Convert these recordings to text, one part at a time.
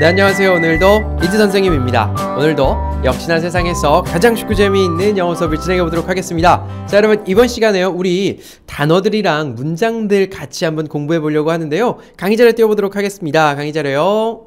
네 안녕하세요 오늘도 이지 선생님입니다 오늘도 역시나 세상에서 가장 쉽고 재미있는 영어 수업을 진행해 보도록 하겠습니다 자 여러분 이번 시간에요 우리 단어들이랑 문장들 같이 한번 공부해 보려고 하는데요 강의 자료 띄워보도록 하겠습니다 강의 자료요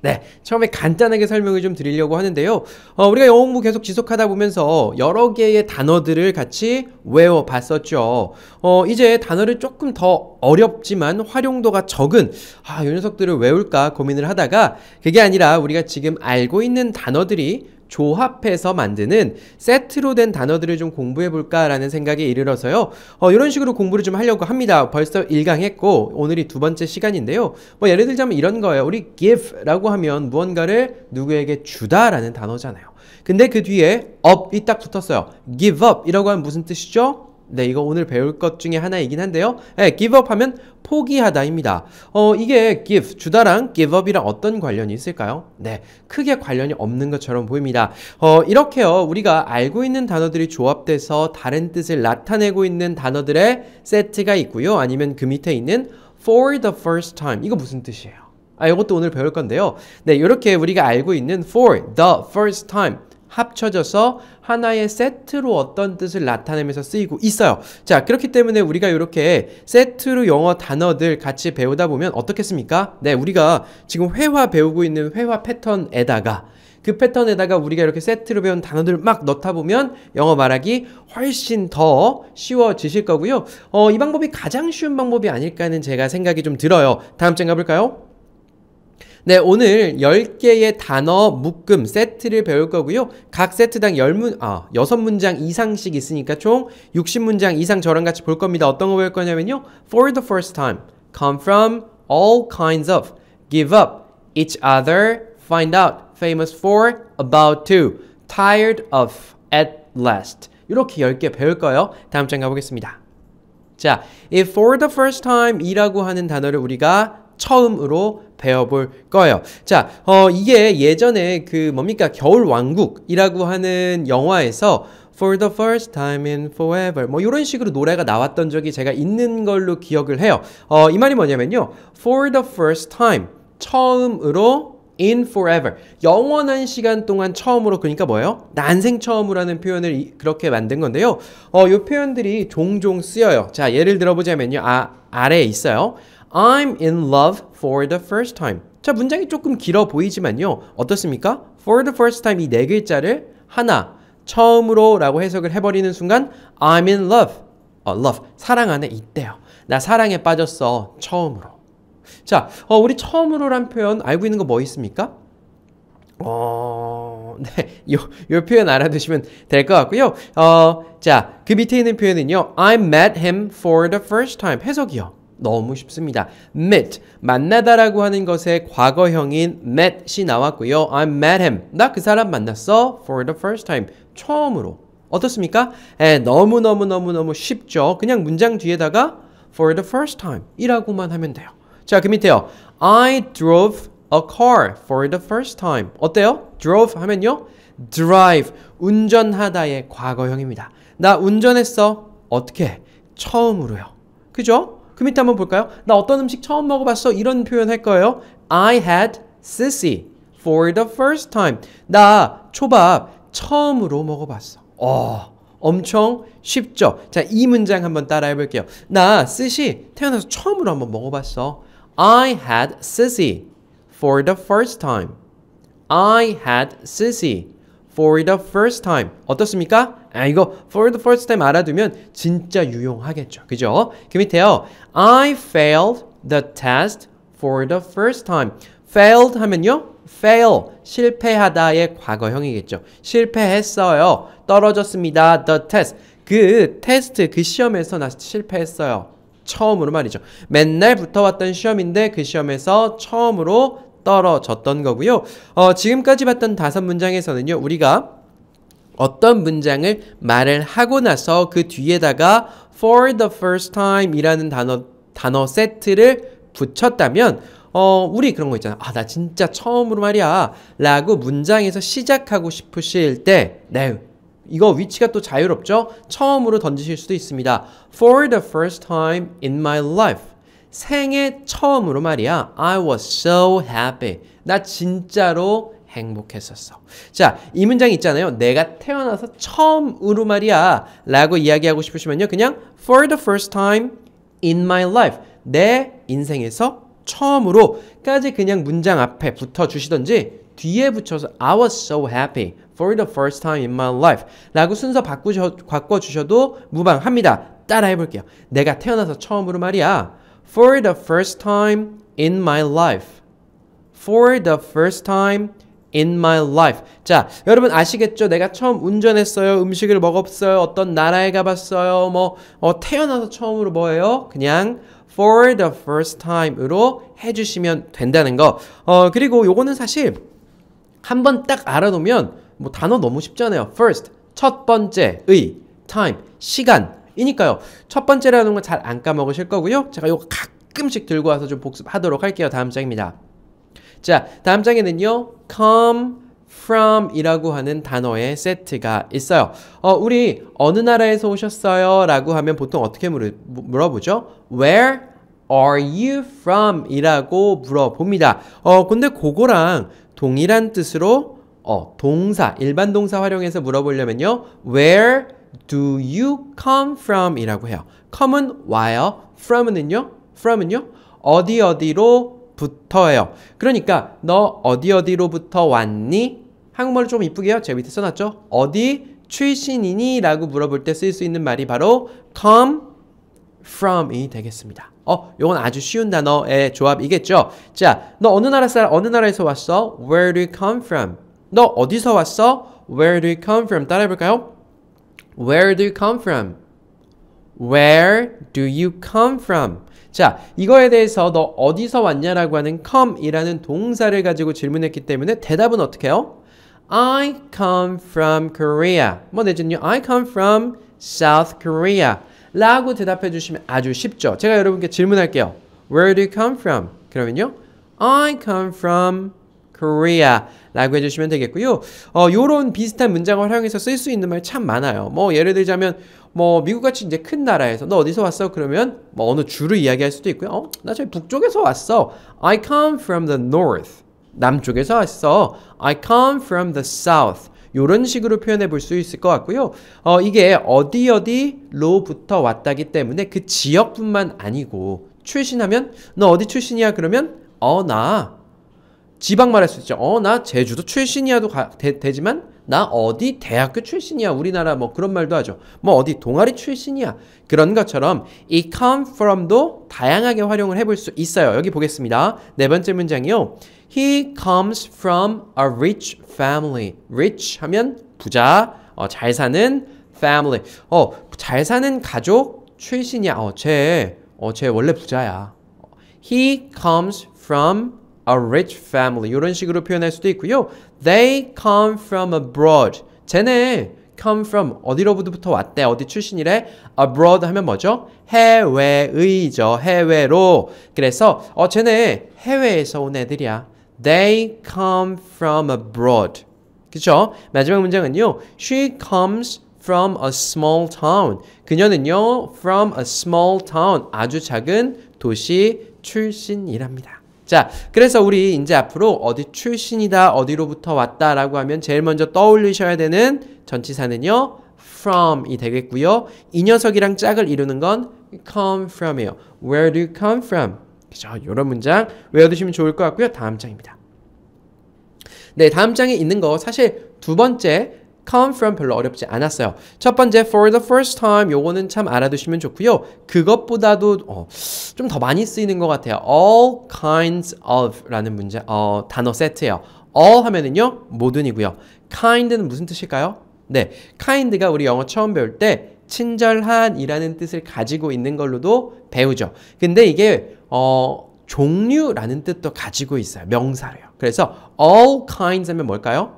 네, 처음에 간단하게 설명을 좀 드리려고 하는데요. 어, 우리가 영어 공부 계속 지속하다 보면서 여러 개의 단어들을 같이 외워봤었죠. 어, 이제 단어를 조금 더 어렵지만 활용도가 적은 아, 요 녀석들을 외울까 고민을 하다가 그게 아니라 우리가 지금 알고 있는 단어들이 조합해서 만드는 세트로 된 단어들을 좀 공부해볼까라는 생각에 이르러서요. 어, 이런 식으로 공부를 좀 하려고 합니다. 벌써 1강 했고 오늘이 두 번째 시간인데요. 뭐 예를 들자면 이런 거예요. 우리 give라고 하면 무언가를 누구에게 주다라는 단어잖아요. 근데 그 뒤에 up이 딱 붙었어요. give up 이라고 하면 무슨 뜻이죠? 네, 이거 오늘 배울 것 중에 하나이긴 한데요. 네, give up 하면 포기하다입니다. 어, 이게 give, 주다랑 give up이랑 어떤 관련이 있을까요? 네, 크게 관련이 없는 것처럼 보입니다. 어, 이렇게요, 우리가 알고 있는 단어들이 조합돼서 다른 뜻을 나타내고 있는 단어들의 세트가 있고요. 아니면 그 밑에 있는 for the first time. 이거 무슨 뜻이에요? 아, 이것도 오늘 배울 건데요. 네, 이렇게 우리가 알고 있는 for the first time. 합쳐져서 하나의 세트로 어떤 뜻을 나타내면서 쓰이고 있어요. 자, 그렇기 때문에 우리가 이렇게 세트로 영어 단어들 같이 배우다 보면 어떻겠습니까? 네, 우리가 지금 회화 배우고 있는 회화 패턴에다가 그 패턴에다가 우리가 이렇게 세트로 배운 단어들막 넣다 보면 영어 말하기 훨씬 더 쉬워지실 거고요. 어, 이 방법이 가장 쉬운 방법이 아닐까 하는 제가 생각이 좀 들어요. 다음 장가 볼까요? 네, 오늘 10개의 단어 묶음 세트를 배울 거고요. 각 세트당 10문, 아, 6문장 이상씩 있으니까 총 60문장 이상 저랑 같이 볼 겁니다. 어떤 거 배울 거냐면요. For the first time, come from, all kinds of, give up, each other, find out, famous for, about to, tired of, at last. 이렇게 10개 배울 거예요. 다음 장 가보겠습니다. 자, if for the first time 이라고 하는 단어를 우리가 처음으로 배워볼 거예요. 자, 어, 이게 예전에 그 뭡니까? 겨울 왕국이라고 하는 영화에서 For the first time in forever 뭐 이런 식으로 노래가 나왔던 적이 제가 있는 걸로 기억을 해요. 어, 이 말이 뭐냐면요. For the first time 처음으로 in forever. 영원한 시간 동안 처음으로 그러니까 뭐예요? 난생 처음으로라는 표현을 이, 그렇게 만든 건데요. 어, 이 표현들이 종종 쓰여요. 자, 예를 들어 보자면요. 아, 아래에 있어요. I'm in love for the first time. 자, 문장이 조금 길어 보이지만요. 어떻습니까? for the first time 이 네 글자를 하나, 처음으로 라고 해석을 해버리는 순간 I'm in love. 어, love. 사랑 안에 있대요나 사랑에 빠졌어. 처음으로. 자, 어, 우리 처음으로란 표현 알고 있는 거 뭐 있습니까? 어, 네, 요, 요 표현 알아두시면 될 것 같고요. 어, 자, 그 밑에 있는 표현은요. I met him for the first time. 해석이요. 너무 쉽습니다. met 만나다라고 하는 것의 과거형인 met이 나왔고요. I met him. 나 그 사람 만났어. for the first time. 처음으로. 어떻습니까? 에, 너무너무너무너무 쉽죠. 그냥 문장 뒤에다가 for the first time 이라고만 하면 돼요. 자, 그 밑에요. I drove a car for the first time. 어때요? drove 하면요. drive 운전하다의 과거형입니다. 나 운전했어. 어떻게? 처음으로요. 그죠? 그 밑에 한번 볼까요? 나 어떤 음식 처음 먹어봤어? 이런 표현 할 거예요. I had sissy for the first time. 나 초밥 처음으로 먹어봤어. 어, 엄청 쉽죠? 자, 이 문장 한번 따라해 볼게요. 나 sissy 태어나서 처음으로 한번 먹어봤어. I had sissy for the first time. I had sissy for the first time. 어떻습니까? 아, 이거 for the first time 알아두면 진짜 유용하겠죠. 그죠? 그 밑에요. I failed the test for the first time. failed 하면요. fail, 실패하다의 과거형이겠죠. 실패했어요. 떨어졌습니다. the test. 그 테스트, 그 시험에서 나 실패했어요. 처음으로 말이죠. 맨날 붙어왔던 시험인데 그 시험에서 처음으로 떨어졌던 거고요. 어, 지금까지 봤던 다섯 문장에서는요. 우리가 어떤 문장을 말을 하고 나서 그 뒤에다가 for the first time 이라는 단어, 단어 세트를 붙였다면 어, 우리 그런 거 있잖아. 아, 나 진짜 처음으로 말이야. 라고 문장에서 시작하고 싶으실 때, 네. 이거 위치가 또 자유롭죠? 처음으로 던지실 수도 있습니다. For the first time in my life. 생애 처음으로 말이야. I was so happy. 나 진짜로 행복했었어. 자, 이 문장 있잖아요. 내가 태어나서 처음으로 말이야. 라고 이야기하고 싶으시면요. 그냥 for the first time in my life. 내 인생에서 처음으로까지 그냥 문장 앞에 붙어 주시던지 뒤에 붙여서 I was so happy for the first time in my life 라고 순서 바꾸셔, 바꿔주셔도 무방합니다. 따라 해볼게요. 내가 태어나서 처음으로 말이야. For the first time in my life. For the first time in my life. 자, 여러분 아시겠죠? 내가 처음 운전했어요. 음식을 먹었어요. 어떤 나라에 가봤어요. 뭐 어, 태어나서 처음으로 뭐예요? 그냥 for the first time으로 해주시면 된다는 거. 어 그리고 요거는 사실 한 번 딱 알아놓으면 뭐 단어 너무 쉽잖아요. first 첫 번째의 time 시간 이니까요. 첫 번째라는 건 잘 안 까먹으실 거고요. 제가 요거 가끔씩 들고 와서 좀 복습하도록 할게요. 다음 장입니다. 자, 다음 장에는요. come from 이라고 하는 단어의 세트가 있어요. 어, 우리 어느 나라에서 오셨어요? 라고 하면 보통 어떻게 물어, 물어보죠? where are you from? 이라고 물어봅니다. 어, 근데 그거랑 동일한 뜻으로 어, 동사, 일반 동사 활용해서 물어보려면요. where do you come from 이라고 해요. come은 와요. from은요? from은요? 어디 어디로부터예요. 그러니까 너 어디 어디로부터 왔니? 한국말로 좀 이쁘게요. 제 밑에 써놨죠? 어디 출신이니? 라고 물어볼 때 쓸 수 있는 말이 바로 come from이 되겠습니다. 어, 요건 아주 쉬운 단어의 조합이겠죠? 자, 너 어느 나라 사람, 어느 나라에서 왔어? Where do you come from? 너 어디서 왔어? Where do you come from? 따라해볼까요? Where do you come from? Where do you come from? 자, 이거에 대해서 너 어디서 왔냐라고 하는 come이라는 동사를 가지고 질문했기 때문에 대답은 어떻게 해요? I come from Korea. 뭐 내준요? I come from South Korea. 라고 대답해 주시면 아주 쉽죠. 제가 여러분께 질문할게요. Where do you come from? 그러면요. I come from Korea. 라고 해주시면 되겠고요. 어, 요런 비슷한 문장을 활용해서 쓸 수 있는 말 참 많아요. 뭐 예를 들자면 뭐 미국같이 이제 큰 나라에서 너 어디서 왔어? 그러면 뭐 어느 주를 이야기할 수도 있고요. 어? 나 저기 북쪽에서 왔어. I come from the north. 남쪽에서 왔어. I come from the south. 요런 식으로 표현해 볼 수 있을 것 같고요. 어, 이게 어디 어디로부터 왔다기 때문에 그 지역뿐만 아니고 출신하면 너 어디 출신이야? 그러면 어나 지방말 할수 있죠. 어, 나 제주도 출신이야도 가, 되, 되지만, 나 어디 대학교 출신이야. 우리나라 뭐 그런 말도 하죠. 뭐 어디 동아리 출신이야. 그런 것처럼 이 come from도 다양하게 활용을 해볼 수 있어요. 여기 보겠습니다. 네 번째 문장이요. He comes from a rich family. rich 하면 부자, 어, 잘 사는 family. 어, 잘 사는 가족 출신이야. 어, 쟤, 어, 쟤 원래 부자야. He comes from a rich family 이런 식으로 표현할 수도 있고요. They come from abroad. 쟤네 come from 어디로부터 왔대 어디 출신이래 abroad 하면 뭐죠 해외의죠 해외로 그래서 어 쟤네 해외에서 온 애들이야 they come from abroad 그쵸 마지막 문장은요 she comes from a small town 그녀는요 from a small town 아주 작은 도시 출신이랍니다 자, 그래서 우리 이제 앞으로 어디 출신이다, 어디로부터 왔다라고 하면 제일 먼저 떠올리셔야 되는 전치사는요. from이 되겠고요. 이 녀석이랑 짝을 이루는 건 come from이에요. Where do you come from? 그죠? 이런 문장 외워두시면 좋을 것 같고요. 다음 장입니다. 네, 다음 장에 있는 거 사실 두 번째 come from 별로 어렵지 않았어요. 첫 번째 for the first time 요거는 참 알아두시면 좋고요. 그것보다도 어, 좀 더 많이 쓰이는 것 같아요. all kinds of 라는 문제 어, 단어 세트예요. all 하면은요 모든이고요. kind는 무슨 뜻일까요? 네, kind가 우리 영어 처음 배울 때 친절한이라는 뜻을 가지고 있는 걸로도 배우죠. 근데 이게 어 종류라는 뜻도 가지고 있어요. 명사래요. 그래서 all kinds 하면 뭘까요?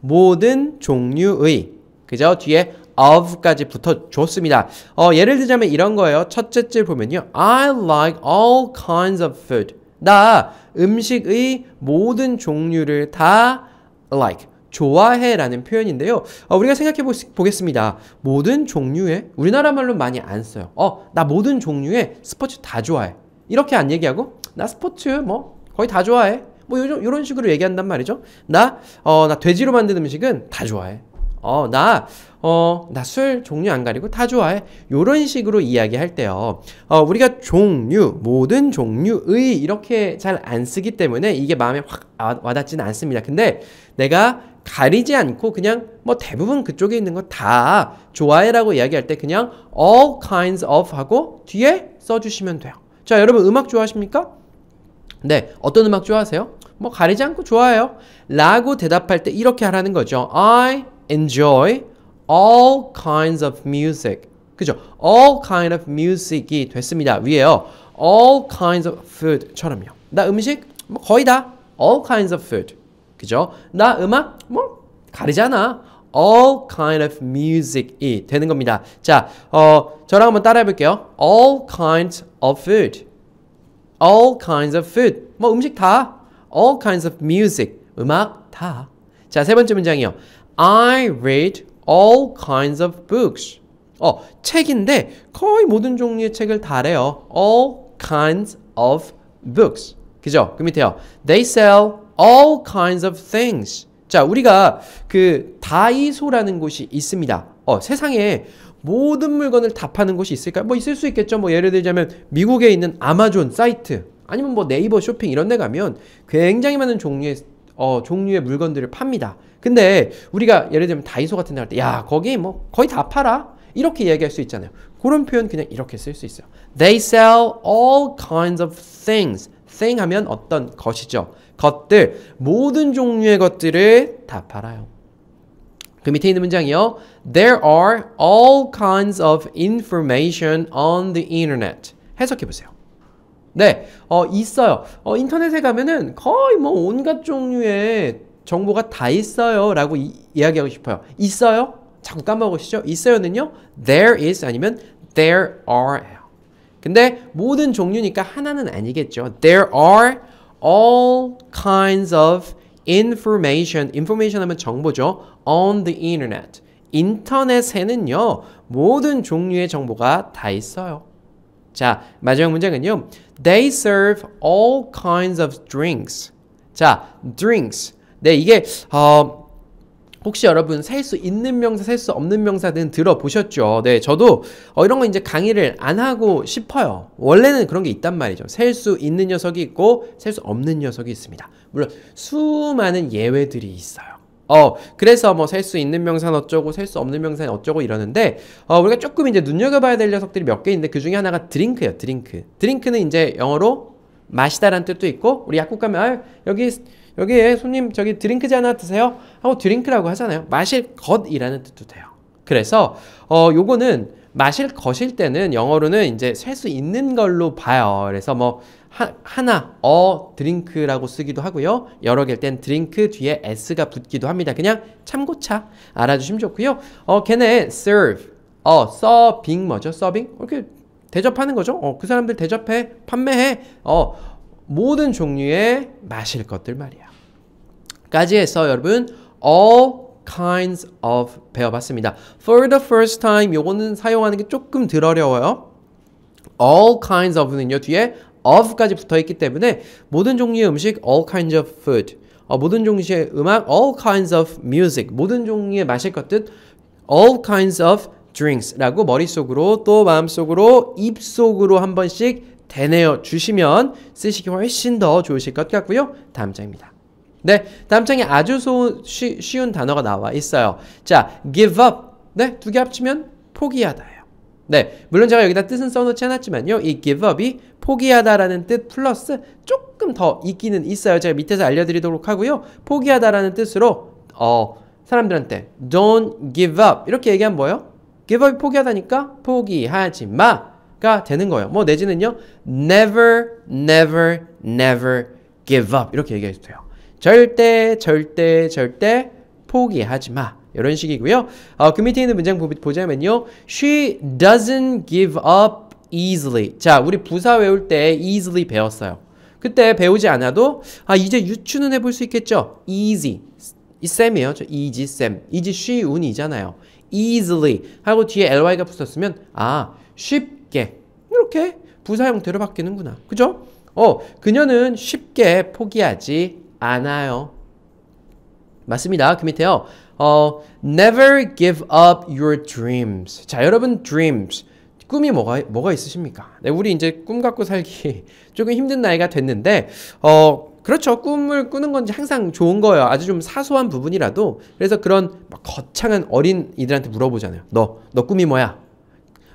모든 종류의 그죠? 뒤에 of까지 붙어줬습니다. 어, 예를 들자면 이런 거예요. 첫째 줄 보면요. I like all kinds of food. 나 음식의 모든 종류를 다 like 좋아해 라는 표현인데요. 어, 우리가 생각해 보겠습니다. 모든 종류의 우리나라 말로 많이 안 써요. 어, 나 모든 종류의 스포츠 다 좋아해. 이렇게 안 얘기하고 나 스포츠 뭐 거의 다 좋아해. 뭐 요즘 이런 식으로 얘기한단 말이죠. 나 어, 나 돼지로 만든 음식은 다 좋아해. 어, 나, 어, 나 술 종류 안 가리고 다 좋아해. 요런 식으로 이야기할 때요. 어, 우리가 종류, 모든 종류의 이렇게 잘 안 쓰기 때문에 이게 마음에 확 아, 와닿지는 않습니다. 근데 내가 가리지 않고 그냥 뭐 대부분 그쪽에 있는 거 다 좋아해라고 이야기할 때 그냥 all kinds of 하고 뒤에 써주시면 돼요. 자, 여러분 음악 좋아하십니까? 네, 어떤 음악 좋아하세요? 뭐 가리지 않고 좋아요. 라고 대답할 때 이렇게 하라는 거죠. I enjoy all kinds of music. 그죠? all kind of music이 됐습니다. 위에요. all kinds of food처럼요. 나 음식 뭐 거의 다 all kinds of food. 그죠? 나 음악 뭐 가리잖아. all kind of music이 되는 겁니다. 자, 어, 저랑 한번 따라해 볼게요. all kinds of food. all kinds of food. 뭐 음식 다 all kinds of music. 음악 다. 자, 세 번째 문장이요. I read all kinds of books. 어, 책인데 거의 모든 종류의 책을 다래요. all kinds of books. 그죠? 그 밑에요. They sell all kinds of things. 자, 우리가 그 다이소라는 곳이 있습니다. 어, 세상에 모든 물건을 다 파는 곳이 있을까요? 뭐 있을 수 있겠죠. 뭐 예를 들자면 미국에 있는 아마존 사이트 아니면 뭐 네이버 쇼핑 이런 데 가면 굉장히 많은 종류의 어, 종류의 물건들을 팝니다. 근데 우리가 예를 들면 다이소 같은 데 갈 때 야, 거기 뭐 거의 다 팔아. 이렇게 얘기할 수 있잖아요. 그런 표현 그냥 이렇게 쓸 수 있어요. They sell all kinds of things. thing 하면 어떤 것이죠. 것들, 모든 종류의 것들을 다 팔아요. 그 밑에 있는 문장이요. There are all kinds of information on the internet. 해석해 보세요. 네, 어, 있어요. 어, 인터넷에 가면은 거의 뭐 온갖 종류의 정보가 다 있어요. 라고 이, 야기하고 싶어요. 있어요? 잠깐 까먹으시죠? 있어요는요, there is 아니면 there are. 근데 모든 종류니까 하나는 아니겠죠. There are all kinds of information. information 하면 정보죠. on the internet. 인터넷에는요, 모든 종류의 정보가 다 있어요. 자, 마지막 문장은요. They serve all kinds of drinks. 자, drinks. 네, 이게 어, 혹시 여러분 셀 수 있는 명사, 셀 수 없는 명사든 들어보셨죠? 네, 저도 어, 이런 거 이제 강의를 안 하고 싶어요. 원래는 그런 게 있단 말이죠. 셀 수 있는 녀석이 있고 셀 수 없는 녀석이 있습니다. 물론 수많은 예외들이 있어요. 어, 그래서 뭐 셀 수 있는 명사는 어쩌고 셀 수 없는 명사는 어쩌고 이러는데 어, 우리가 조금 이제 눈여겨봐야 될 녀석들이 몇 개 있는데 그 중에 하나가 드링크예요. 드링크. 드링크는 이제 영어로 마시다라는 뜻도 있고 우리 약국 가면 아, 여기 여기 손님 저기 드링크지 하나 드세요 하고 드링크라고 하잖아요. 마실 것이라는 뜻도 돼요. 그래서 어 요거는 마실 거실 때는 영어로는 이제 셀 수 있는 걸로 봐요. 그래서 뭐 하, 하나, 어, 드링크라고 쓰기도 하고요. 여러 개일 땐 드링크 뒤에 s가 붙기도 합니다. 그냥 참고차 알아주시면 좋고요. 어, 걔네 serve, 어, 서빙 뭐죠? 서빙? 이렇게 대접하는 거죠. 어, 그 사람들 대접해, 판매해. 어, 모든 종류의 마실 것들 말이야. 까지 해서 여러분 all 어, kinds of 배워봤습니다. For the first time 요거는 사용하는 게 조금 덜 어려워요. All kinds of는요 뒤에 of까지 붙어있기 때문에 모든 종류의 음식 all kinds of food 어, 모든 종류의 음악 all kinds of music 모든 종류의 마실 것들 all kinds of drinks라고 머릿속으로 또 마음속으로 입속으로 한 번씩 되뇌어 주시면 쓰시기 훨씬 더 좋으실 것 같고요. 다음 장입니다. 네, 다음 장에 아주 소, 쉬, 쉬운 단어가 나와 있어요. 자, give up. 네, 두 개 합치면 포기하다예요. 네, 물론 제가 여기다 뜻은 써놓지 않았지만요. 이 give up이 포기하다라는 뜻 플러스 조금 더 있기는 있어요. 제가 밑에서 알려드리도록 하고요. 포기하다라는 뜻으로 어 사람들한테 don't give up 이렇게 얘기하면 뭐예요? give up이 포기하다니까 포기하지 마가 되는 거예요. 뭐 내지는요. never, never, never give up 이렇게 얘기해도 돼요. 절대 절대 절대 포기하지 마. 이런 식이고요. 어, 그 밑에 있는 문장 보, 자면요 She doesn't give up easily. 자, 우리 부사 외울 때 easily 배웠어요. 그때 배우지 않아도 아 이제 유추는 해볼 수 있겠죠. easy. 이 쌤이에요. 저 easy 쌤. e a s 운이잖아요. easily 하고 뒤에 ly가 붙었으면 아 쉽게 이렇게 부사 형태로 바뀌는구나. 그죠? 어, 그녀는 쉽게 포기하지 않아요. 맞습니다. 그 밑에요. 어, never give up your dreams. 자, 여러분 dreams. 꿈이 뭐가 뭐가 있으십니까? 네, 우리 이제 꿈 갖고 살기 조금 힘든 나이가 됐는데 어 그렇죠. 꿈을 꾸는 건 항상 좋은 거예요. 아주 좀 사소한 부분이라도. 그래서 그런 거창한 어린 이들한테 물어보잖아요. 너, 너 꿈이 뭐야?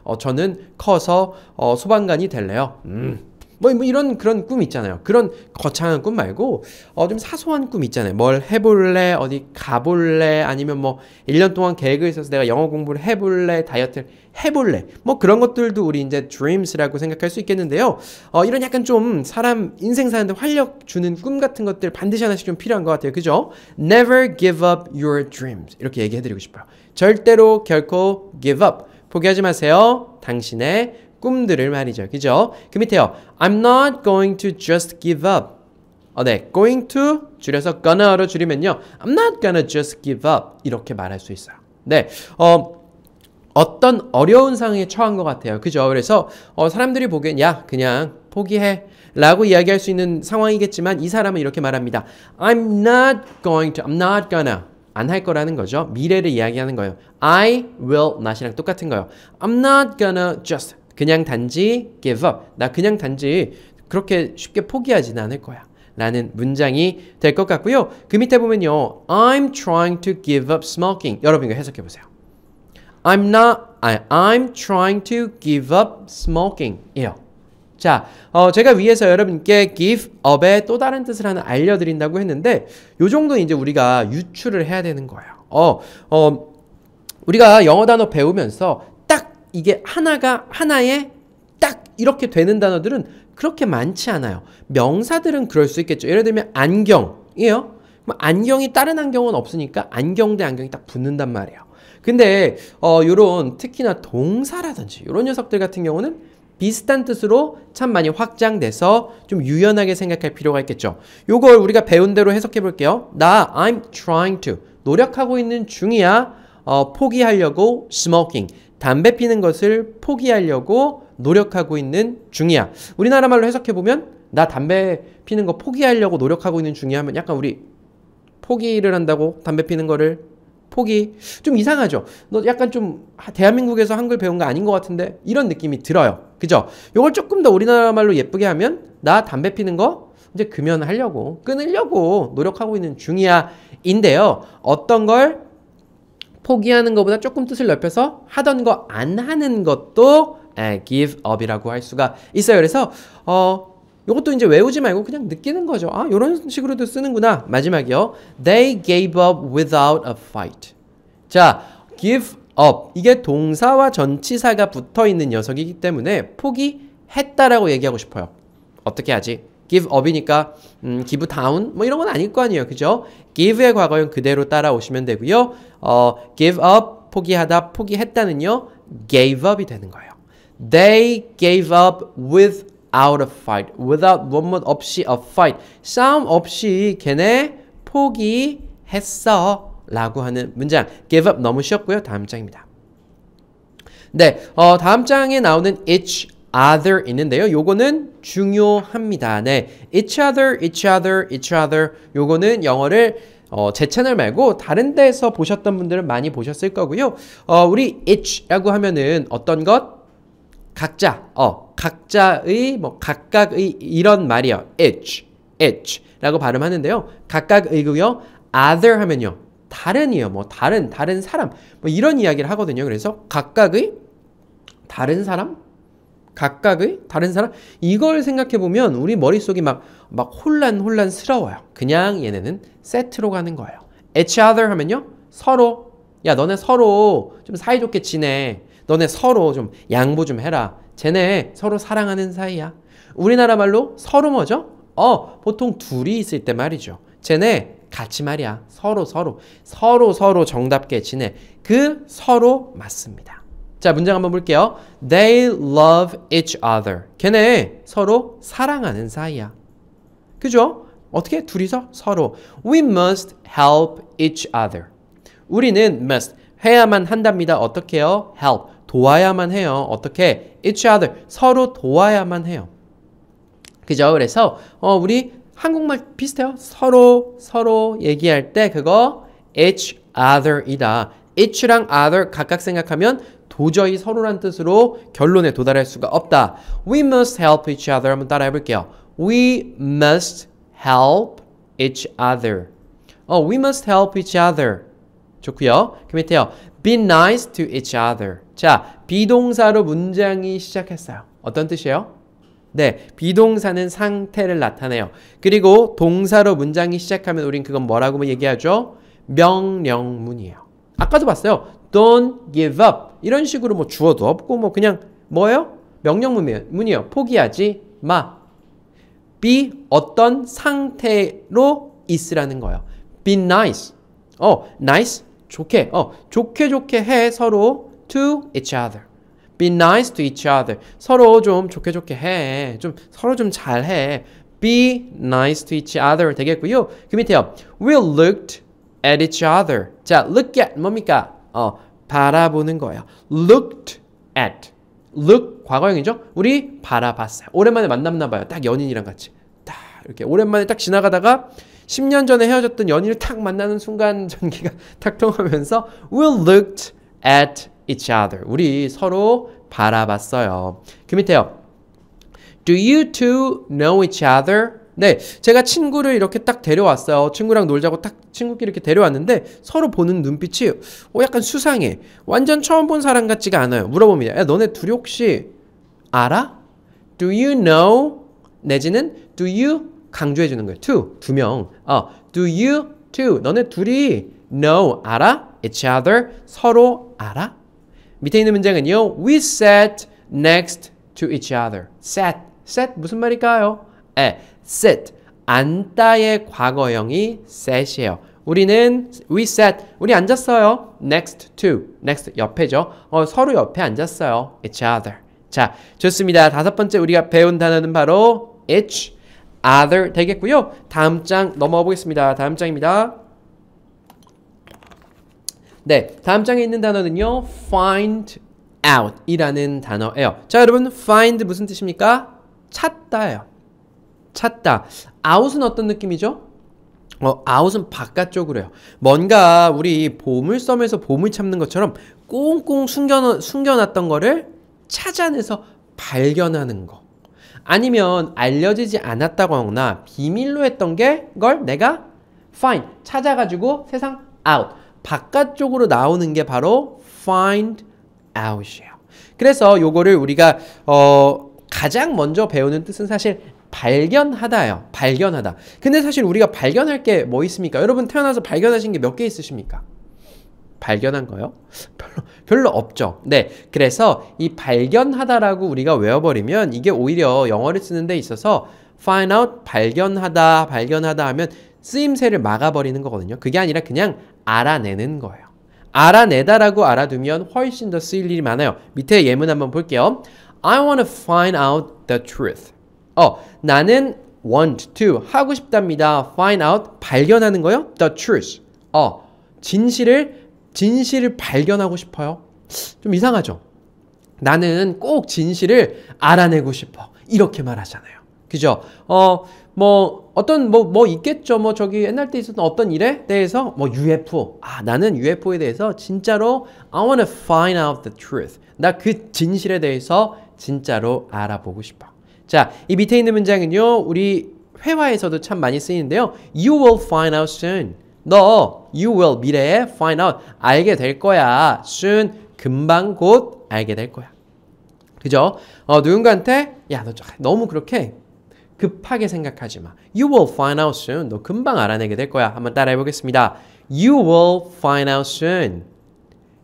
어, 저는 커서 어, 소방관이 될래요. 음, 뭐, 뭐 이런 그런 꿈 있잖아요. 그런 거창한 꿈 말고 어좀 사소한 꿈 있잖아요. 뭘 해볼래? 어디 가볼래? 아니면 뭐 1년 동안 계획을 있어서 내가 영어 공부를 해볼래? 다이어트를 해볼래? 뭐 그런 것들도 우리 이제 드림스라고 생각할 수 있겠는데요. 어 이런 약간 좀 사람 인생 사는데 활력 주는 꿈 같은 것들 반드시 하나씩 좀 필요한 것 같아요. 그죠? Never give up your dreams 이렇게 얘기해드리고 싶어요. 절대로 결코 give up 포기하지 마세요. 당신의 꿈들을 말이죠. 그죠? 그 밑에요. I'm not going to just give up. 어, 네. going to 줄여서 gonna로 줄이면요. I'm not gonna just give up. 이렇게 말할 수 있어요. 네. 어, 어떤 어려운 상황에 처한 것 같아요. 그죠? 그래서 어, 사람들이 보기엔 야 그냥 포기해 라고 이야기할 수 있는 상황이겠지만 이 사람은 이렇게 말합니다. I'm not going to, I'm not gonna 안 할 거라는 거죠. 미래를 이야기하는 거예요. I will not이랑 똑같은 거예요. I'm not gonna just 그냥 단지 give up. 나 그냥 단지 그렇게 쉽게 포기하지는 않을 거야. 라는 문장이 될 것 같고요. 그 밑에 보면요. I'm trying to give up smoking. 여러분 이거 해석해 보세요. I'm not, I, I'm trying to give up smoking. 이요. 자, 어, 제가 위에서 여러분께 give up의 또 다른 뜻을 하나 알려드린다고 했는데, 요 정도 는 이제 우리가 유출을 해야 되는 거예요. 어, 어, 우리가 영어 단어 배우면서 이게 하나가 하나에 딱 이렇게 되는 단어들은 그렇게 많지 않아요. 명사들은 그럴 수 있겠죠. 예를 들면 안경이에요. 안경이 다른 안경은 없으니까 안경 대 안경이 딱 붙는단 말이에요. 근데 어 요런 특히나 동사라든지 요런 녀석들 같은 경우는 비슷한 뜻으로 참 많이 확장돼서 좀 유연하게 생각할 필요가 있겠죠. 요걸 우리가 배운 대로 해석해 볼게요. 나 I'm trying to 노력하고 있는 중이야. 어, 포기하려고 smoking 담배 피는 것을 포기하려고 노력하고 있는 중이야. 우리나라 말로 해석해 보면 나 담배 피는 거 포기하려고 노력하고 있는 중이야 하면 약간 우리 포기를 한다고 담배 피는 거를 포기 좀 이상하죠. 너 약간 좀 대한민국에서 한글 배운 거 아닌 것 같은데 이런 느낌이 들어요. 그죠? 이걸 조금 더 우리나라 말로 예쁘게 하면 나 담배 피는 거 이제 금연하려고 끊으려고 노력하고 있는 중이야 인데요. 어떤 걸 포기하는 것보다 조금 뜻을 넓혀서 하던 거 안 하는 것도 give up이라고 할 수가 있어요. 그래서 어 이것도 이제 외우지 말고 그냥 느끼는 거죠. 아, 이런 식으로도 쓰는구나. 마지막이요. They gave up without a fight. 자, give up. 이게 동사와 전치사가 붙어 있는 녀석이기 때문에 포기했다라고 얘기하고 싶어요. 어떻게 하지? give up이니까 음, give down 뭐 이런 건 아닐 거 아니에요. 그죠? give의 과거형 그대로 따라오시면 되고요. 어, give up 포기하다 포기했다는요. gave up이 되는 거예요. They gave up without a fight. without 원못 없이 a fight. 싸움 없이 걔네 포기했어. 라고 하는 문장. give up 너무 쉬웠고요. 다음 장입니다. 네, 어, 다음 장에 나오는 each other 있는데요. 요거는 중요합니다. 네, each other, each other, each other. 요거는 영어를 어, 제 채널 말고 다른 데서 보셨던 분들은 많이 보셨을 거고요. 어, 우리 each라고 하면은 어떤 것? 각자, 어, 각자의, 뭐, 각각의 이런 말이요. each, each라고 발음하는데요. 각각의고요. other 하면요. 다른이요. 뭐, 다른, 다른 사람. 뭐, 이런 이야기를 하거든요. 그래서 각각의 다른 사람, 각각의 다른 사람 이걸 생각해 보면 우리 머릿속이 막 막 혼란 혼란스러워요. 그냥 얘네는 세트로 가는 거예요. each other 하면요. 서로 야 너네 서로 좀 사이좋게 지내. 너네 서로 좀 양보 좀 해라. 쟤네 서로 사랑하는 사이야. 우리나라 말로 서로 뭐죠? 어, 보통 둘이 있을 때 말이죠. 쟤네 같이 말이야. 서로 서로 서로 서로 정답게 지내. 그 서로 맞습니다. 자, 문장 한번 볼게요. They love each other. 걔네 서로 사랑하는 사이야. 그죠? 어떻게 둘이서 서로 we must help each other. 우리는 must 해야만 한답니다. 어떻게요? help 도와야만 해요. 어떻게? each other 서로 도와야만 해요. 그죠? 그래서 어, 우리 한국말 비슷해요. 서로 서로 얘기할 때 그거 each other이다. each랑 other 각각 생각하면 도저히 서로란 뜻으로 결론에 도달할 수가 없다. We must help each other. 한번 따라 해볼게요. We must help each other. 어, we must help each other. 좋고요. 그 밑에요. Be nice to each other. 자, 비동사로 문장이 시작했어요. 어떤 뜻이에요? 네, 비동사는 상태를 나타내요. 그리고 동사로 문장이 시작하면 우린 그건 뭐라고 얘기하죠? 명령문이에요. 아까도 봤어요. don't give up 이런 식으로 뭐 주어도 없고 뭐 그냥 뭐예요? 명령문이에요. 포기하지 마. be 어떤 상태로 있으라는 거예요. be nice. 어, nice 좋게. 어, 좋게 좋게 해 서로 to each other. be nice to each other. 서로 좀 좋게 좋게 해. 좀 서로 좀 잘해. be nice to each other 되겠고요. 그 밑에요. we looked at each other. 자, look at 뭡니까? 어, 바라보는 거예요. looked at. look 과거형이죠? 우리 바라봤어요. 오랜만에 만났나 봐요. 딱 연인이랑 같이. 딱 이렇게 오랜만에 딱 지나가다가 10년 전에 헤어졌던 연인을 딱 만나는 순간 전기가 탁 통하면서 we looked at each other. 우리 서로 바라봤어요. 그 밑에요. Do you two know each other? 네, 제가 친구를 이렇게 딱 데려왔어요. 친구랑 놀자고 딱 친구끼리 이렇게 데려왔는데 서로 보는 눈빛이 어, 약간 수상해. 완전 처음 본 사람 같지가 않아요. 물어봅니다. 야, 너네 둘이 혹시 알아? Do you know? 내지는 do you 강조해 주는 거예요. two 두 명. 어, do you two 너네 둘이 know 알아? each other 서로 알아? 밑에 있는 문장은요. We sat next to each other. sat sat 무슨 말일까요? 에, sit 앉다의 과거형이 set이에요. 우리는 we sat 우리 앉았어요. next to next 옆에죠. 어, 서로 옆에 앉았어요. each other. 자, 좋습니다. 다섯 번째 우리가 배운 단어는 바로 each other 되겠고요. 다음 장 넘어가 보겠습니다. 다음 장입니다. 네, 다음 장에 있는 단어는요. find out 이라는 단어예요. 자, 여러분 find 무슨 뜻입니까? 찾다예요. 찾다. 아웃은 어떤 느낌이죠? 어, 아웃은 바깥쪽으로요. 뭔가 우리 보물섬에서 보물 참는 것처럼 꽁꽁 숨겨, 숨겨놨던 거를 찾아내서 발견하는 거. 아니면 알려지지 않았다거나 고하 비밀로 했던 게 걸 내가 find 찾아가지고 세상 out 바깥쪽으로 나오는 게 바로 find out이에요. 그래서 요거를 우리가 어 가장 먼저 배우는 뜻은 사실 발견하다요 발견하다. 근데 사실 우리가 발견할 게 뭐 있습니까? 여러분 태어나서 발견하신 게 몇 개 있으십니까? 발견한 거요? 별로, 별로 없죠. 네. 그래서 이 발견하다라고 우리가 외워버리면 이게 오히려 영어를 쓰는 데 있어서 find out, 발견하다, 발견하다 하면 쓰임새를 막아버리는 거거든요. 그게 아니라 그냥 알아내는 거예요. 알아내다라고 알아두면 훨씬 더 쓰일 일이 많아요. 밑에 예문 한번 볼게요. I want to find out the truth. 어, 나는 want to 하고 싶답니다. find out 발견하는 거요. the truth. 어, 진실을 진실을 발견하고 싶어요. 좀 이상하죠. 나는 꼭 진실을 알아내고 싶어. 이렇게 말하잖아요. 그죠? 어, 뭐 어떤 뭐뭐 뭐 있겠죠. 뭐 저기 옛날 때 있었던 어떤 일에 대해서 뭐 UFO. 아, 나는 UFO에 대해서 진짜로 I want to find out the truth. 나 그 진실에 대해서 진짜로 알아보고 싶어. 자, 이 밑에 있는 문장은요. 우리 회화에서도 참 많이 쓰이는데요. You will find out soon. 너 you will 미래에 find out 알게 될 거야. soon 금방 곧 알게 될 거야. 그죠? 어, 누군가한테 야, 너 너무 그렇게 급하게 생각하지 마. You will find out soon. 너 금방 알아내게 될 거야. 한번 따라해 보겠습니다. You will find out soon.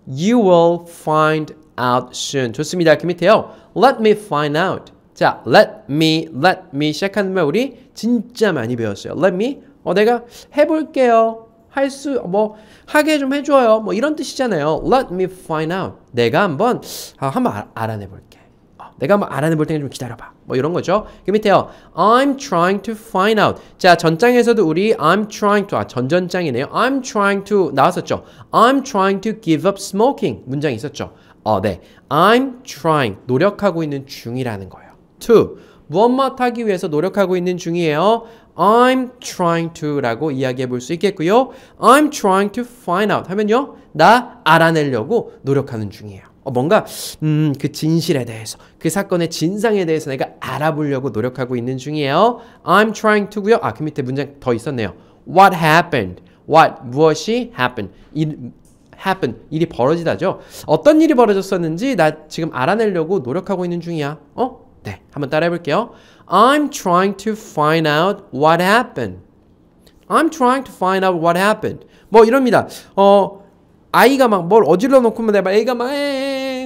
You will find out soon. 좋습니다. 그 밑에요. Let me find out. 자, let me, let me 시작하는 말 우리 진짜 많이 배웠어요. let me, 어, 내가 해볼게요. 할 수, 뭐, 하게 좀 해줘요. 뭐, 이런 뜻이잖아요. Let me find out. 내가 한번, 아, 한번 알, 알아내볼게. 어, 내가 한번 알아내볼 테니좀 기다려봐. 뭐, 이런 거죠. 그 밑에요. I'm trying to find out. 자, 전장에서도 우리 I'm trying to, 아, 전전장이네요. I'm trying to 나왔었죠. I'm trying to give up smoking. 문장이 있었죠. 어, 네. I'm trying. 노력하고 있는 중이라는 거예요. to. 무엇뭇 하기 위해서 노력하고 있는 중이에요. I'm trying to 라고 이야기해 볼 수 있겠고요. I'm trying to find out 하면요. 나 알아내려고 노력하는 중이에요. 어, 뭔가 음, 그 진실에 대해서 그 사건의 진상에 대해서 내가 알아보려고 노력하고 있는 중이에요. I'm trying to고요. 아, 그 밑에 문장 더 있었네요. What happened? What 무엇이 happened? 일, happen 일이 벌어지다죠. 어떤 일이 벌어졌었는지 나 지금 알아내려고 노력하고 있는 중이야. 어? 네, 한번 따라해 볼게요. I'm trying to find out what happened. I'm trying to find out what happened. 뭐 이럽니다. 어, 아이가 막 뭘 어질러 놓고 내가 애가 막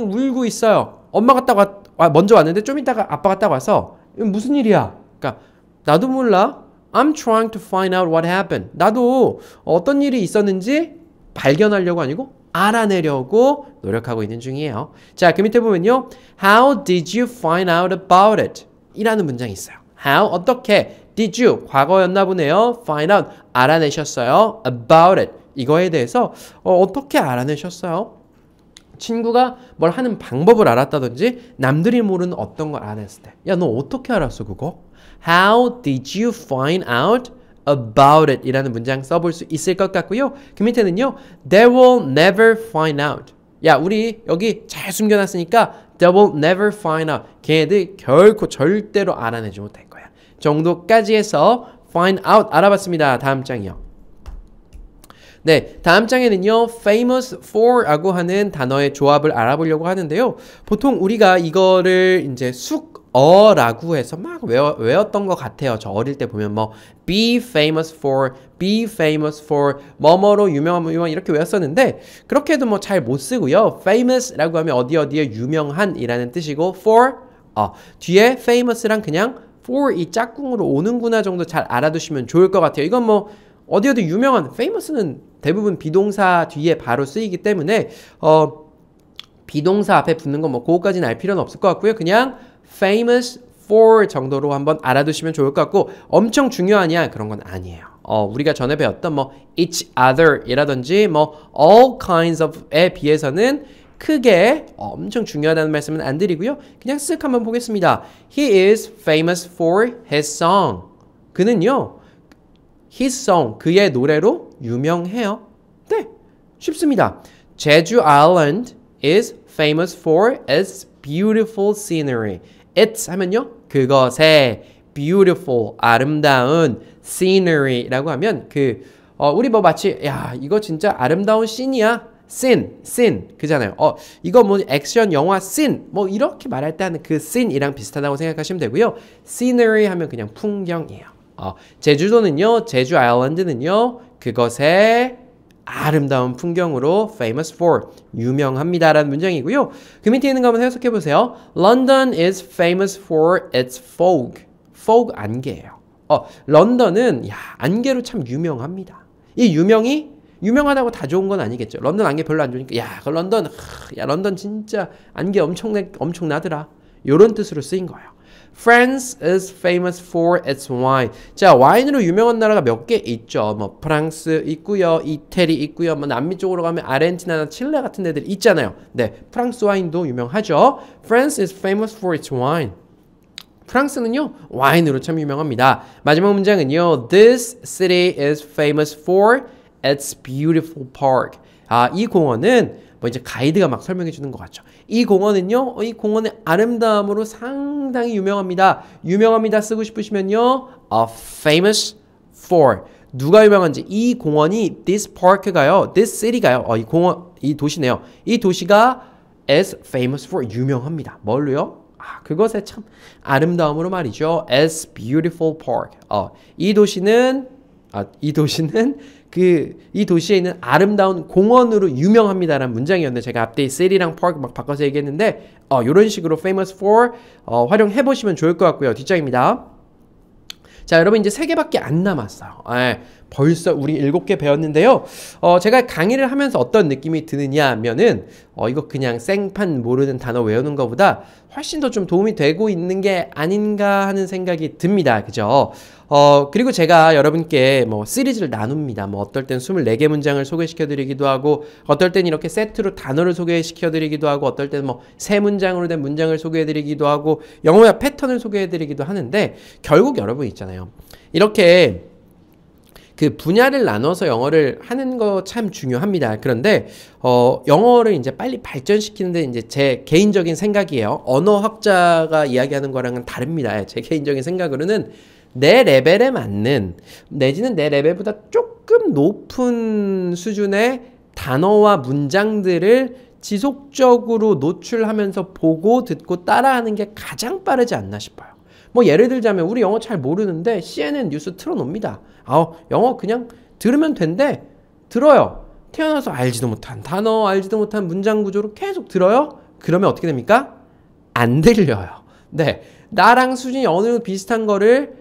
울고 있어요. 엄마가 딱 왔, 아, 먼저 왔는데 좀 있다가 아빠가 딱 와서 무슨 일이야? 그러니까 나도 몰라. I'm trying to find out what happened. 나도 어떤 일이 있었는지 발견하려고 아니고 알아내려고 노력하고 있는 중이에요. 자, 그 밑에 보면요. How did you find out about it? 이라는 문장이 있어요. How, 어떻게, did you, 과거였나 보네요. find out, 알아내셨어요. about it, 이거에 대해서 어, 떻게 알아내셨어요? 친구가 뭘 하는 방법을 알았다든지 남들이 모르는 어떤 걸알았을때 야, 너 어떻게 알았어, 그거? How did you find out about it 이라는 문장 써볼 수 있을 것 같고요. 그 밑에는요. They will never find out. 야 우리 여기 잘 숨겨놨으니까 They will never find out. 걔네들 결코 절대로 알아내지 못할 거야. 정도까지 해서 find out 알아봤습니다. 다음 장이요. 네, 다음 장에는요, famous for라고 하는 단어의 조합을 알아보려고 하는데요. 보통 우리가 이거를 이제 숙 어라고 해서 막 외워, 외웠던 것 같아요. 저 어릴 때 보면 뭐 be famous for, be famous for 뭐뭐로 유명한 뭐 유명 이렇게 외웠었는데 그렇게 해도 뭐 잘 못 쓰고요. famous라고 하면 어디 어디에 유명한이라는 뜻이고 for 어, 뒤에 famous랑 그냥 for 이 짝꿍으로 오는구나 정도 잘 알아두시면 좋을 것 같아요. 이건 뭐 어디 어디 유명한 famous는 대부분 비동사 뒤에 바로 쓰이기 때문에 어 비동사 앞에 붙는 거뭐 그거까지는 알 필요는 없을 것 같고요. 그냥 famous for 정도로 한번 알아두시면 좋을 것 같고 엄청 중요하냐 그런 건 아니에요. 어, 우리가 전에 배웠던 뭐 each other이라든지 뭐 all kinds of에 비해서는 크게 엄청 중요하다는 말씀은 안 드리고요. 그냥 쓱 한번 보겠습니다. He is famous for his song. 그는요. His song 그의 노래로 유명해요. 네. 쉽습니다. 제주 아일랜드 is famous for its beautiful scenery. it 하면요. 그것에 beautiful 아름다운 scenery라고 하면 그 어, 우리 뭐 마치 야 이거 진짜 아름다운 씬이야 씬, 씬 그잖아요. 어, 이거 뭐 액션 영화 씬, 뭐 이렇게 말할 때 하는 그 씬이랑 비슷하다고 생각하시면 되고요. scenery 하면 그냥 풍경이에요. 어, 제주도는요, 제주 아일랜드는요, 그것에 아름다운 풍경으로 famous for 유명합니다라는 문장이고요. 그 밑에 있는 거 한번 해석해 보세요. London is famous for its fog. fog 안개예요. 어, 런던은 야, 안개로 참 유명합니다. 이 유명이 유명하다고 다 좋은 건 아니겠죠. 런던 안개 별로 안 좋으니까 야, 그 런던 하, 야 런던 진짜 안개 엄청 엄청나더라. 요런 뜻으로 쓰인 거예요. France is famous for its wine. 자, 와인으로 유명한 나라가 몇 개 있죠. 뭐 프랑스 있고요, 이태리 있고요. 뭐 남미 쪽으로 가면 아르헨티나나 칠레 같은 데들 있잖아요. 네, 프랑스 와인도 유명하죠. France is famous for its wine. 프랑스는요 와인으로 참 유명합니다. 마지막 문장은요. This city is famous for its beautiful park. 아, 이 공원은 뭐 이제 가이드가 막 설명해 주는 것 같죠. 이 공원은요, 이 공원의 아름다움으로 상당히 유명합니다. 유명합니다 쓰고 싶으시면요, a famous for 누가 유명한지 이 공원이 this park가요, this city가요, 어, 이 공원 이 도시네요. 이 도시가 as famous for 유명합니다. 뭘로요? 아, 그것의 참 아름다움으로 말이죠. as beautiful park. 어, 이 도시는 아, 이 도시는 그이 도시에 있는 아름다운 공원으로 유명합니다라는 문장이었는데 제가 앞뒤 c 리랑 p 크막 바꿔서 얘기했는데 어, 요런 식으로 famous for 어, 활용해 보시면 좋을 것 같고요. 뒷장입니다. 자 여러분 이제 세 개밖에 안 남았어요. 예, 벌써 우리 일곱 개 배웠는데요. 어, 제가 강의를 하면서 어떤 느낌이 드느냐 하면은 어, 이거 그냥 생판 모르는 단어 외우는 것보다 훨씬 더 좀 도움이 되고 있는 게 아닌가 하는 생각이 듭니다. 그죠? 어, 그리고 제가 여러분께 뭐 시리즈를 나눕니다. 뭐 어떨 땐 24개 문장을 소개시켜 드리기도 하고, 어떨 땐 이렇게 세트로 단어를 소개시켜 드리기도 하고, 어떨 땐뭐세 문장으로 된 문장을 소개해 드리기도 하고, 영어와 패턴을 소개해 드리기도 하는데, 결국 여러분 있잖아요. 이렇게 그 분야를 나눠서 영어를 하는 거 참 중요합니다. 그런데 어, 영어를 이제 빨리 발전시키는데 이제 제 개인적인 생각이에요. 언어학자가 이야기하는 거랑은 다릅니다. 제 개인적인 생각으로는 내 레벨에 맞는 내지는 내 레벨보다 조금 높은 수준의 단어와 문장들을 지속적으로 노출하면서 보고 듣고 따라하는 게 가장 빠르지 않나 싶어요. 뭐 예를 들자면 우리 영어 잘 모르는데 CNN 뉴스 틀어놉니다. 아, 영어 그냥 들으면 된대. 들어요. 태어나서 알지도 못한 단어, 알지도 못한 문장 구조로 계속 들어요. 그러면 어떻게 됩니까? 안 들려요. 네. 나랑 수준이 어느 정도 비슷한 거를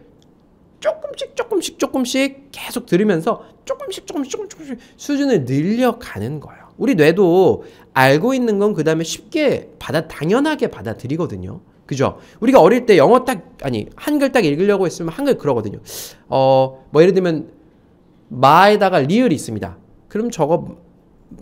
조금씩 조금씩 조금씩 계속 들으면서 조금씩 조금씩 조금씩, 조금씩 수준을 늘려가는 거예요. 우리 뇌도 알고 있는 건 그 다음에 쉽게 받아, 당연하게 받아들이거든요. 그죠? 우리가 어릴 때 영어 딱 아니 한글 딱 읽으려고 했으면 한글 그러거든요. 어뭐 예를 들면 마에다가 리을이 있습니다. 그럼 저거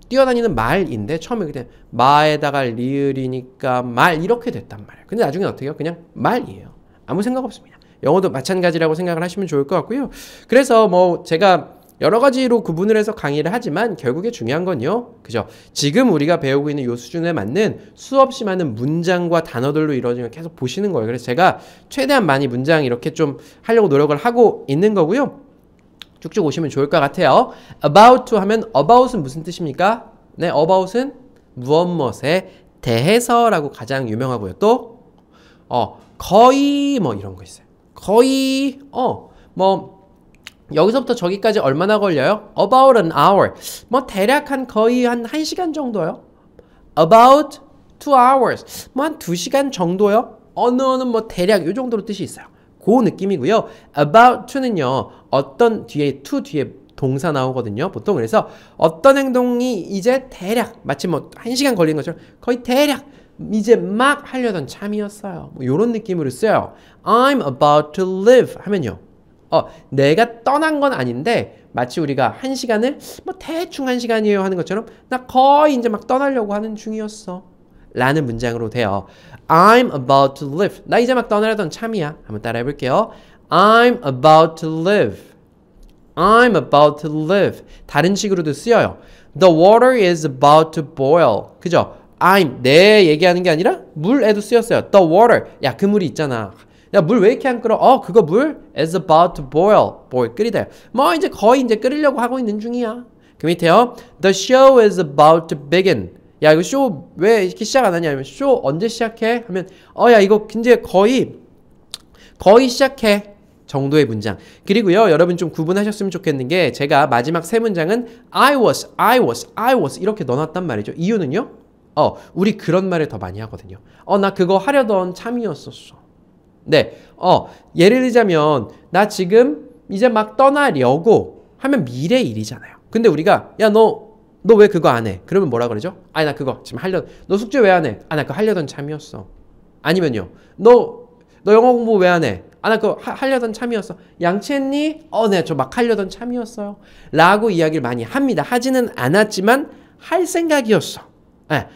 뛰어다니는 말인데 처음에 그냥 마에다가 리을이니까 말 이렇게 됐단 말이에요. 근데 나중에 어떻게 해요? 그냥 말이에요. 아무 생각 없습니다. 영어도 마찬가지라고 생각을 하시면 좋을 것 같고요. 그래서 뭐 제가 여러 가지로 구분을 해서 강의를 하지만 결국에 중요한 건요. 그죠? 지금 우리가 배우고 있는 요 수준에 맞는 수없이 많은 문장과 단어들로 이루어진 걸 계속 보시는 거예요. 그래서 제가 최대한 많이 문장 이렇게 좀 하려고 노력을 하고 있는 거고요. 쭉쭉 오시면 좋을 것 같아요. about to 하면 about은 무슨 뜻입니까? 네, about은 무엇 무엇에 대해서라고 가장 유명하고요. 또 어, 거의 뭐 이런 거 있어요. 거의 어, 뭐 여기서부터 저기까지 얼마나 걸려요? About an hour. 뭐 대략 한 거의 한 1시간 정도요. About two hours. 뭐 한 2시간 정도요. 언어는 뭐 대략 요 정도로 뜻이 있어요. 그 느낌이고요. About to는요. 어떤 뒤에 to 뒤에 동사 나오거든요. 보통 그래서 어떤 행동이 이제 대략 마치 뭐 1시간 걸린 것처럼 거의 대략 이제 막 하려던 참이었어요. 뭐 이런 느낌으로 써요. I'm about to live 하면요. 어, 내가 떠난 건 아닌데 마치 우리가 한 시간을 뭐 대충 한 시간이에요 하는 것처럼 나 거의 이제 막 떠나려고 하는 중이었어. 라는 문장으로 돼요. I'm about to live. 나 이제 막 떠나려던 참이야. 한번 따라해 볼게요. I'm about to live. I'm about to live. 다른 식으로도 쓰여요. The water is about to boil. 그죠? I'm 내 얘기하는 게 아니라 물에도 쓰였어요. The water. 야, 그 물이 있잖아. 야, 물 왜 이렇게 안 끓어? 어, 그거 물? is about to boil. boil, 끓이다. 뭐, 이제 거의 이제 끓이려고 하고 있는 중이야. 그 밑에요. The show is about to begin. 야, 이거 쇼 왜 이렇게 시작 안 하냐 면쇼 언제 시작해? 하면, 어, 야, 이거 이제 거의, 거의 시작해. 정도의 문장. 그리고요, 여러분 좀 구분하셨으면 좋겠는 게 제가 마지막 세 문장은 I was, I was, I was 이렇게 넣어놨단 말이죠. 이유는요? 어, 우리 그런 말을 더 많이 하거든요. 어, 나 그거 하려던 참이었었어. 네, 어, 예를 들자면 나 지금 이제 막 떠나려고 하면 미래 일이잖아요. 근데 우리가 야 너 너 왜 그거 안 해? 그러면 뭐라 그러죠? 아니 나 그거 지금 하려. 너 숙제 왜 안 해? 아 나 그거 하려던 참이었어. 아니면요. 너 너 영어 공부 왜 안 해? 아 나 그거 하, 하려던 참이었어. 양치했니? 어, 네저 막 하려던 참이었어요. 라고 이야기를 많이 합니다. 하지는 않았지만 할 생각이었어. 예, 네,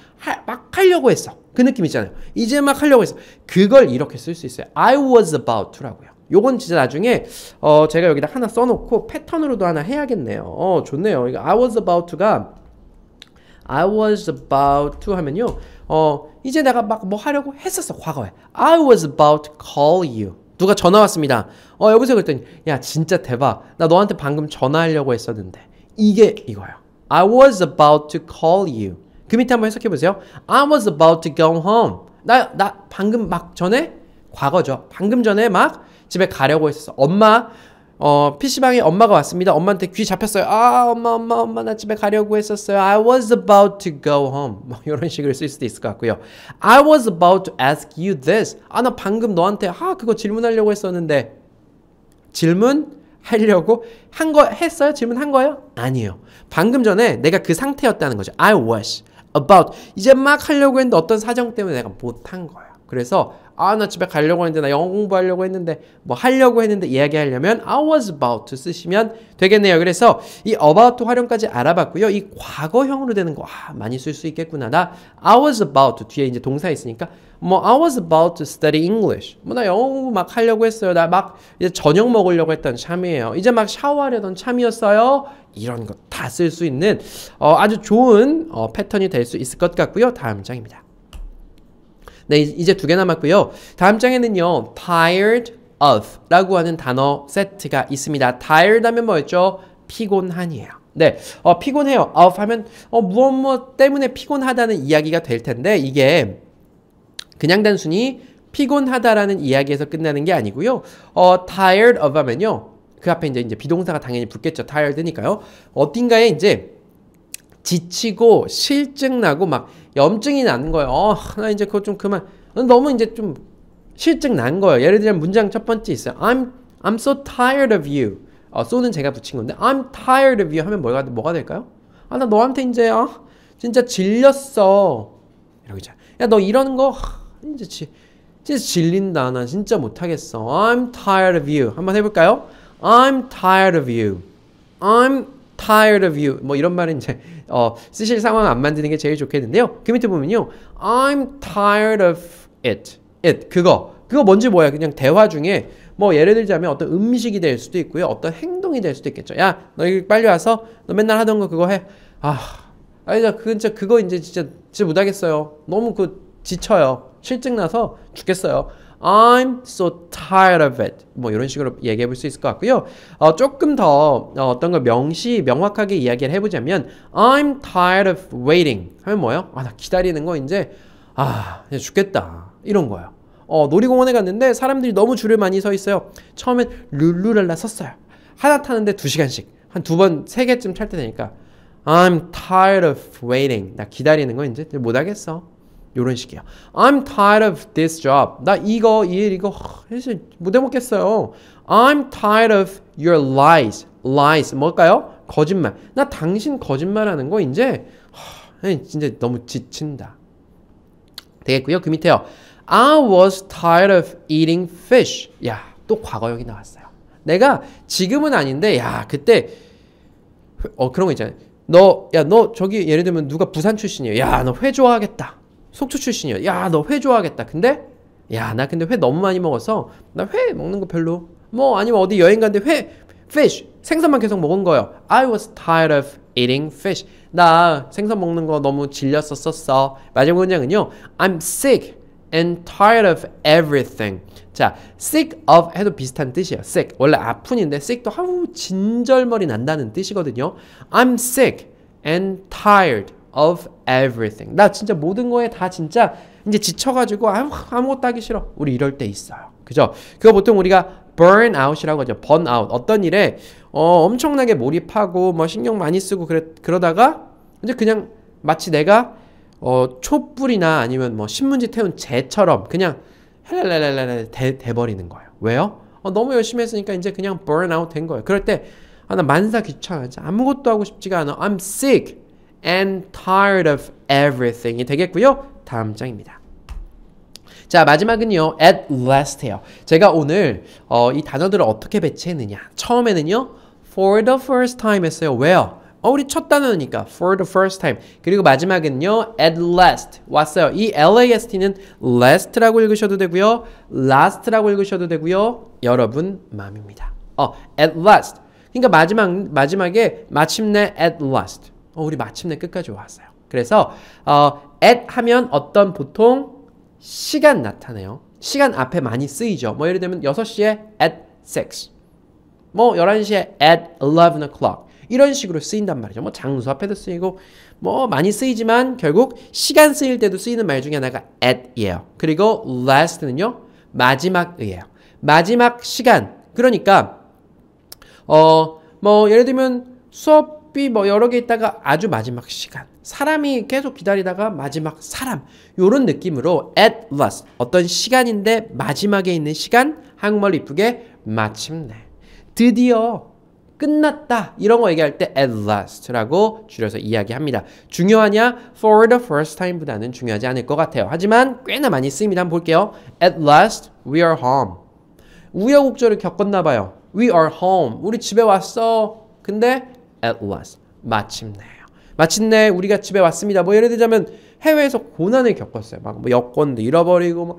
막 하려고 했어. 그 느낌 있잖아요. 이제 막 하려고 했어. 그걸 이렇게 쓸 수 있어요. I was about to라고요. 요건 진짜 나중에 어 제가 여기다 하나 써놓고 패턴으로도 하나 해야겠네요. 어 좋네요. 이거 I was about to가 I was about to 하면요. 어 이제 내가 막 뭐 하려고 했었어 과거에. I was about to call you. 누가 전화 왔습니다. 어여보세 그랬더니 야 진짜 대박. 나 너한테 방금 전화하려고 했었는데 이게 이거예요. I was about to call you. 그 밑에 한번 해석해 보세요. I was about to go home. 나, 나 방금 막 전에 과거죠. 방금 전에 막 집에 가려고 했어. 엄마, 어, PC방에 엄마가 왔습니다. 엄마한테 귀 잡혔어요. 아, 엄마, 엄마, 엄마, 나 집에 가려고 했었어요. I was about to go home. 뭐, 이런 식으로 쓸 수도 있을 것 같고요. I was about to ask you this. 아, 나 방금 너한테, 아, 그거 질문하려고 했었는데. 질문? 하려고 한 거 했어요? 질문한 거예요? 아니에요. 방금 전에 내가 그 상태였다는 거죠. I was. about 이제 막 하려고 했는데 어떤 사정 때문에 내가 못한 거야. 그래서 아 나 집에 가려고 했는데 나 영어 공부하려고 했는데 뭐 하려고 했는데 이야기하려면 I was about to 쓰시면 되겠네요. 그래서 이 about to 활용까지 알아봤고요. 이 과거형으로 되는 거 아, 많이 쓸 수 있겠구나. 나 I was about to 뒤에 이제 동사 있으니까 뭐 I was about to study English. 뭐 나 영어 공부 막 하려고 했어요. 나 막 이제 저녁 먹으려고 했던 참이에요. 이제 막 샤워하려던 참이었어요. 이런 거 다 쓸 수 있는 어, 아주 좋은 어, 패턴이 될 수 있을 것 같고요. 다음 장입니다. 네, 이제 두 개 남았고요. 다음 장에는요. tired of 라고 하는 단어 세트가 있습니다. tired 하면 뭐였죠? 피곤한이에요. 네, 어, 피곤해요. of 하면 어, 무엇 무엇 때문에 피곤하다는 이야기가 될 텐데 이게 그냥 단순히 피곤하다라는 이야기에서 끝나는 게 아니고요. 어, tired of 하면요. 그 앞에 이제, 이제 비동사가 당연히 붙겠죠. tired니까요. 어딘가에 이제 지치고 실증 나고 막 염증이 나는 거예요. 어, 나 이제 그거 좀 그만. 어, 너무 이제 좀 실증 난 거예요. 예를 들면 문장 첫 번째 있어요. I'm I'm so tired of you. 어, 쏘는 제가 붙인 건데 I'm tired of you 하면 뭐가 뭐가 될까요? 아, 나 너한테 이제 어, 진짜 질렸어. 이러죠. 야, 너 이러는 거 이제 지, 진짜 질린다. 나 진짜 못하겠어. I'm tired of you. 한번 해볼까요? I'm tired of you. I'm tired of you. 뭐 이런 말은 이제 어, 쓰실 상황 안 만드는 게 제일 좋겠는데요. 그 밑에 보면요. I'm tired of it. it. 그거. 그거 뭔지 뭐야? 그냥 대화 중에 뭐 예를 들자면 어떤 음식이 될 수도 있고요. 어떤 행동이 될 수도 있겠죠. 야, 너 여기 빨리 와서 너 맨날 하던 거 그거 해. 아, 아니, 저 그, 진짜 그거 이제 진짜, 진짜 못하겠어요. 너무 그 지쳐요. 실증 나서 죽겠어요. I'm so tired of it. 뭐 이런 식으로 얘기해 볼 수 있을 것 같고요. 어, 조금 더 어, 떤걸 명시 명확하게 이야기를 해보자면 I'm tired of waiting 하면 뭐예요? 아나 기다리는 거 이제 아 이제 죽겠다 이런 거예요. 어, 놀이공원에 갔는데 사람들이 너무 줄을 많이 서 있어요. 처음엔 룰루랄라 섰어요. 하나 타는데 두 시간씩 한 두 번 세 개쯤 탈 때 되니까 I'm tired of waiting 나 기다리는 거 이제 못 하겠어. 이런 식이에요. I'm tired of this job. 나 이거 일 이거 못해 먹겠어요. I'm tired of your lies. lies 뭘까요? 거짓말. 나 당신 거짓말하는 거 이제 진짜 너무 지친다. 되겠고요. 그 밑에요. I was tired of eating fish. 야, 또 과거형이 나왔어요. 내가 지금은 아닌데 야, 그때 어 그런 거 있잖아요. 너, 야, 너 저기 예를 들면 누가 부산 출신이에요. 야, 너 회 좋아하겠다. 속초 출신이야. 야, 너 회 좋아하겠다. 근데 야, 나 근데 회 너무 많이 먹어서 나 회 먹는 거 별로. 뭐 아니면 어디 여행 간데회 fish 생선만 계속 먹은 거예요. I was tired of eating fish. 나 생선 먹는 거 너무 질렸었었어. 마지막 문장은요. I'm sick and tired of everything. 자, sick of 해도 비슷한 뜻이에요. sick 원래 아픈인데 sick도 하우 진절머리 난다는 뜻이거든요. I'm sick and tired of everything. 나 진짜 모든 거에 다 진짜 이제 지쳐가지고 아무, 아무것도 하기 싫어. 우리 이럴 때 있어요. 그죠? 그거 보통 우리가 burn out이라고 하죠. burn out. 어떤 일에 어, 엄청나게 몰입하고 뭐 신경 많이 쓰고 그래, 그러다가 이제 그냥 마치 내가 어, 촛불이나 아니면 뭐 신문지 태운 재처럼 그냥 헬렐렐렐렐 돼 버리는 거예요. 왜요? 어, 너무 열심히 했으니까 이제 그냥 burn out 된 거예요. 그럴 때 아, 나 만사 귀찮아. 아무것도 하고 싶지가 않아. I'm sick. and tired of everything이 되겠고요. 다음 장입니다. 자 마지막은요 at last예요 제가 오늘 어, 이 단어들을 어떻게 배치했느냐 처음에는요 for the first time 했어요 왜요? 어, 우리 첫 단어니까 for the first time 그리고 마지막은요 at last 왔어요 이 last는 last라고 읽으셔도 되고요 last라고 읽으셔도 되고요 여러분 마음입니다어 at last 그러니까 마지막 마지막에 마침내 at last 어, 우리 마침내 끝까지 왔어요. 그래서 어, at 하면 어떤 보통 시간 나타내요. 시간 앞에 많이 쓰이죠. 뭐 예를 들면 6시에 at 6. 뭐 11시에 at 11 o'clock. 이런 식으로 쓰인단 말이죠. 뭐 장소 앞에도 쓰이고 뭐 많이 쓰이지만 결국 시간 쓰일 때도 쓰이는 말 중에 하나가 at이에요. 그리고 last는요. 마지막이에요. 마지막 시간. 그러니까 어 뭐 예를 들면 수업 닭비 뭐 여러 개 있다가 아주 마지막 시간 사람이 계속 기다리다가 마지막 사람 요런 느낌으로 at last 어떤 시간인데 마지막에 있는 시간 한국말로 이쁘게 마침내 드디어 끝났다 이런 거 얘기할 때 at last라고 줄여서 이야기합니다 중요하냐 for the first time 보다는 중요하지 않을 것 같아요 하지만 꽤나 많이 쓰입니다 한번 볼게요 at last we are home 우여곡절을 겪었나 봐요 we are home 우리 집에 왔어 근데 at last. 마침내요. 마침내 우리가 집에 왔습니다. 뭐 예를 들자면 해외에서 고난을 겪었어요. 막뭐 여권도 잃어버리고 뭐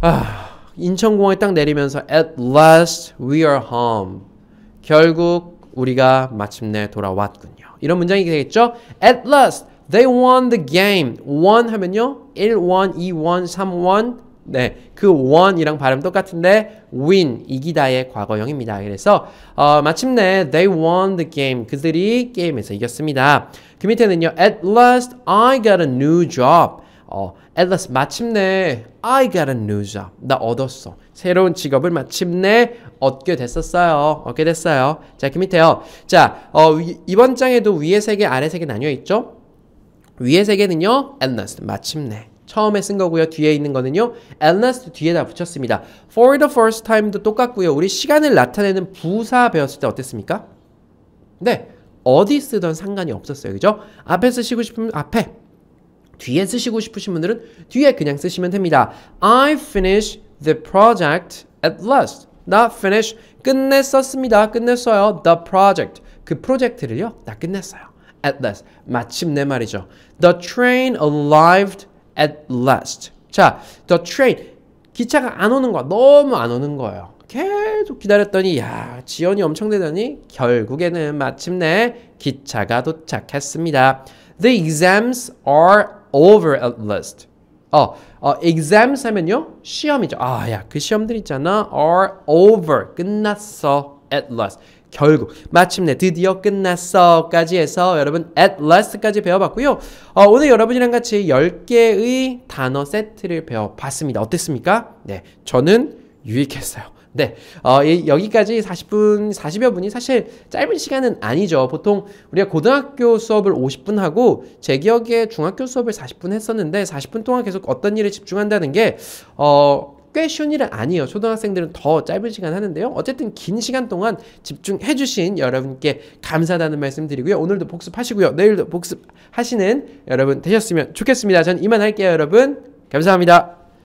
아, 인천공항에 딱 내리면서 at last we are home. 결국 우리가 마침내 돌아왔군요. 이런 문장이 되겠죠? At last they won the game. w 하면요. 1원, 2원, 3원 네, 그 won이랑 발음 똑같은데 win 이기다의 과거형입니다. 그래서 어, 마침내 they won the game 그들이 게임에서 이겼습니다. 그 밑에는요 at last I got a new job 어, at last 마침내 I got a new job 나 얻었어 새로운 직업을 마침내 얻게 됐었어요 얻게 됐어요 자그 밑에요 자 어, 위, 이번 장에도 위의 세계 아래 세계 나뉘어 있죠 위의 세계는요 at last 마침내 처음에 쓴 거고요. 뒤에 있는 거는요. unless 뒤에다 붙였습니다. for the first time도 똑같고요. 우리 시간을 나타내는 부사 배웠을 때 어땠습니까? 네. 어디 쓰던 상관이 없었어요. 그죠? 앞에 쓰시고 싶으면 앞에 뒤에 쓰시고 싶으신 분들은 뒤에 그냥 쓰시면 됩니다. I finish the project at last. 나 finish 끝냈었습니다. 끝냈어요. The project 그 프로젝트를요. 나 끝냈어요. At last 마침내 말이죠. The train arrived at last. 자, the train. 기차가 안 오는 거야. 너무 안 오는 거예요. 계속 기다렸더니 야 지연이 엄청 되더니 결국에는 마침내 기차가 도착했습니다. The exams are over at last. 어, 어 exams 하면요 시험이죠. 아 야 그 시험들 있잖아 are over 끝났어 at last. 결국 마침내 드디어 끝났어까지 해서 여러분 at last까지 배워봤고요. 어, 오늘 여러분이랑 같이 10개의 단어 세트를 배워봤습니다. 어땠습니까? 네, 저는 유익했어요. 네, 어, 이, 여기까지 40분, 40여 분이 사실 짧은 시간은 아니죠. 보통 우리가 고등학교 수업을 50분 하고 제 기억에 중학교 수업을 40분 했었는데 40분 동안 계속 어떤 일에 집중한다는 게 어, 꽤 쉬운 일은 아니에요. 초등학생들은 더 짧은 시간 하는데요. 어쨌든 긴 시간 동안 집중해 주신 여러분께 감사하다는 말씀 드리고요. 오늘도 복습하시고요. 내일도 복습하시는 여러분 되셨으면 좋겠습니다. 전 이만 할게요, 여러분. 감사합니다.